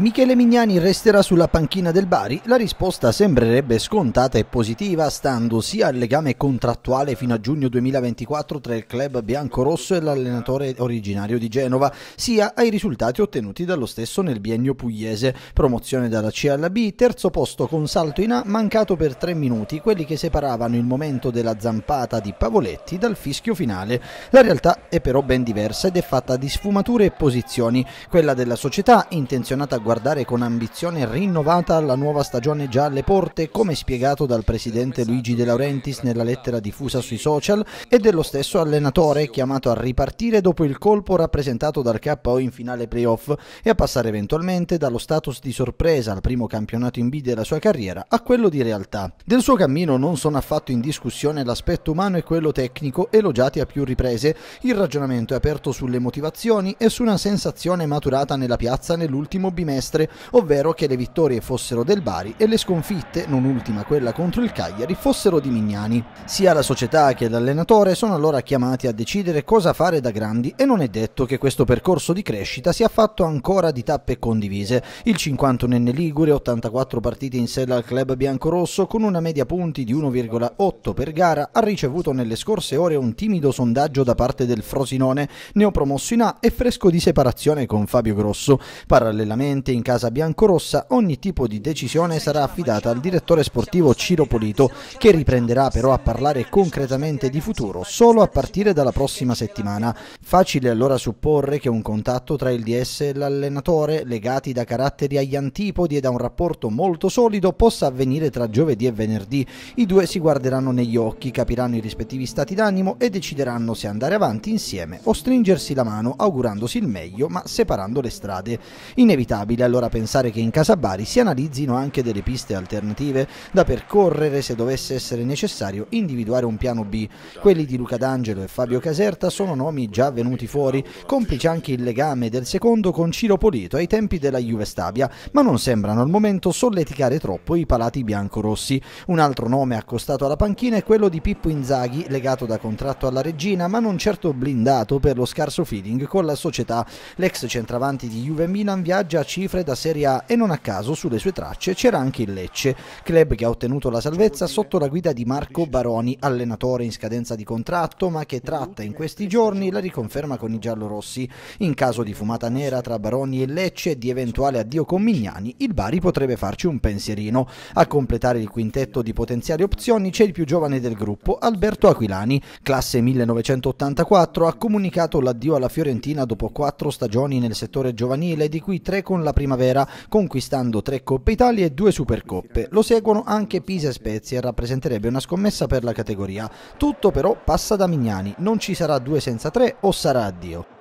Michele Mignani resterà sulla panchina del Bari? La risposta sembrerebbe scontata e positiva, stando sia al legame contrattuale fino a giugno 2024 tra il club biancorosso e l'allenatore originario di Genova, sia ai risultati ottenuti dallo stesso nel biennio pugliese. Promozione dalla C alla B, terzo posto con salto in A mancato per tre minuti, quelli che separavano il momento della zampata di Pavoletti dal fischio finale. La realtà è però ben diversa ed è fatta di sfumature e posizioni. Quella della società, intenzionata a guardare con ambizione rinnovata la nuova stagione già alle porte, come spiegato dal presidente Luigi De Laurentiis nella lettera diffusa sui social e dello stesso allenatore chiamato a ripartire dopo il colpo rappresentato dal KO in finale playoff e a passare eventualmente dallo status di sorpresa al primo campionato in B della sua carriera a quello di realtà. Del suo cammino non sono affatto in discussione l'aspetto umano e quello tecnico elogiati a più riprese, il ragionamento è aperto sulle motivazioni e su una sensazione maturata nella piazza nell'ultimo bimestre semestre, ovvero che le vittorie fossero del Bari e le sconfitte, non ultima quella contro il Cagliari, fossero di Mignani. Sia la società che l'allenatore sono allora chiamati a decidere cosa fare da grandi e non è detto che questo percorso di crescita sia fatto ancora di tappe condivise. Il 51enne Ligure, 84 partite in sella al club biancorosso con una media punti di 1,8 per gara, ha ricevuto nelle scorse ore un timido sondaggio da parte del Frosinone, neopromosso in A e fresco di separazione con Fabio Grosso. Parallelamente Ovviamente in casa biancorossa ogni tipo di decisione sarà affidata al direttore sportivo Ciro Polito, che riprenderà però a parlare concretamente di futuro solo a partire dalla prossima settimana. Facile allora supporre che un contatto tra il DS e l'allenatore, legati da caratteri agli antipodi e da un rapporto molto solido, possa avvenire tra giovedì e venerdì. I due si guarderanno negli occhi, capiranno i rispettivi stati d'animo e decideranno se andare avanti insieme o stringersi la mano augurandosi il meglio ma separando le strade. Inevitabile allora pensare che in casa Bari si analizzino anche delle piste alternative da percorrere se dovesse essere necessario individuare un piano B. Quelli di Luca D'Angelo e Fabio Caserta sono nomi già venuti fuori, complice anche il legame del secondo con Ciro Polito ai tempi della Juve Stabia, ma non sembrano al momento solleticare troppo i palati biancorossi. Un altro nome accostato alla panchina è quello di Pippo Inzaghi, legato da contratto alla Regina, ma non certo blindato per lo scarso feeling con la società. L'ex centravanti di Juve Milan viaggia a cifre da Serie A e non a caso sulle sue tracce c'era anche il Lecce, club che ha ottenuto la salvezza sotto la guida di Marco Baroni, allenatore in scadenza di contratto, ma che tratta in questi giorni la riconferenza conferma con i giallorossi. In caso di fumata nera tra Baroni e Lecce e di eventuale addio con Mignani, il Bari potrebbe farci un pensierino. A completare il quintetto di potenziali opzioni c'è il più giovane del gruppo, Alberto Aquilani, classe 1984, ha comunicato l'addio alla Fiorentina dopo quattro stagioni nel settore giovanile, di cui tre con la primavera, conquistando tre Coppe Italia e due Supercoppe. Lo seguono anche Pisa e Spezia, e rappresenterebbe una scommessa per la categoria. Tutto però passa da Mignani, non ci sarà due senza tre o sarà addio.